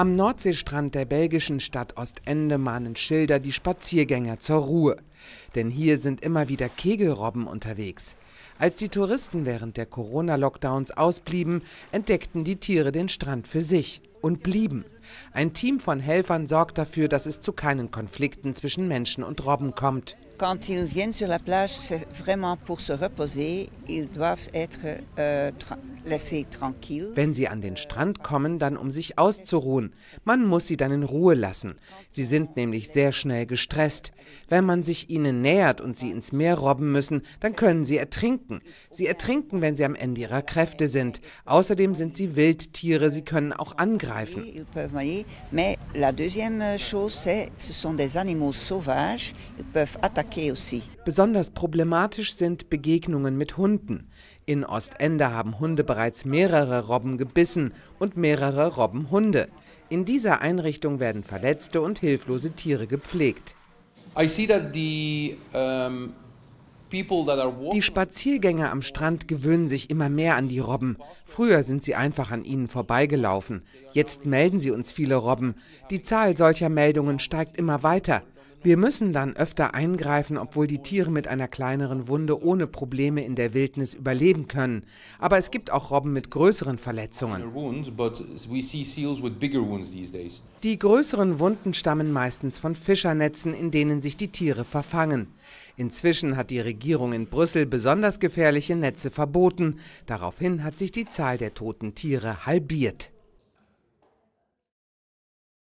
Am Nordseestrand der belgischen Stadt Ostende mahnen Schilder die Spaziergänger zur Ruhe. Denn hier sind immer wieder Kegelrobben unterwegs. Als die Touristen während der Corona-Lockdowns ausblieben, entdeckten die Tiere den Strand für sich und blieben. Ein Team von Helfern sorgt dafür, dass es zu keinen Konflikten zwischen Menschen und Robben kommt. Quand ils viennent sur la plage, c'est vraiment pour se reposer. Ils doivent être euh, laissés tranquilles. Wenn sie an den Strand kommen, dann um sich auszuruhen. Man muss sie dann in Ruhe lassen. Sie sind nämlich sehr schnell gestresst. Wenn man sich ihnen nähert und sie ins Meer robben müssen, dann können sie ertrinken. Sie ertrinken, wenn sie am Ende ihrer Kräfte sind. Außerdem sind sie Wildtiere, sie können auch angreifen. Besonders problematisch sind Begegnungen mit Hunden. In Ostende haben Hunde bereits mehrere Robben gebissen und mehrere Robbenhunde. In dieser Einrichtung werden verletzte und hilflose Tiere gepflegt. Die Spaziergänger am Strand gewöhnen sich immer mehr an die Robben. Früher sind sie einfach an ihnen vorbeigelaufen. Jetzt melden sie uns viele Robben. Die Zahl solcher Meldungen steigt immer weiter. Wir müssen dann öfter eingreifen, obwohl die Tiere mit einer kleineren Wunde ohne Probleme in der Wildnis überleben können. Aber es gibt auch Robben mit größeren Verletzungen. Die größeren Wunden stammen meistens von Fischernetzen, in denen sich die Tiere verfangen. Inzwischen hat die Regierung in Brüssel besonders gefährliche Netze verboten. Daraufhin hat sich die Zahl der toten Tiere halbiert.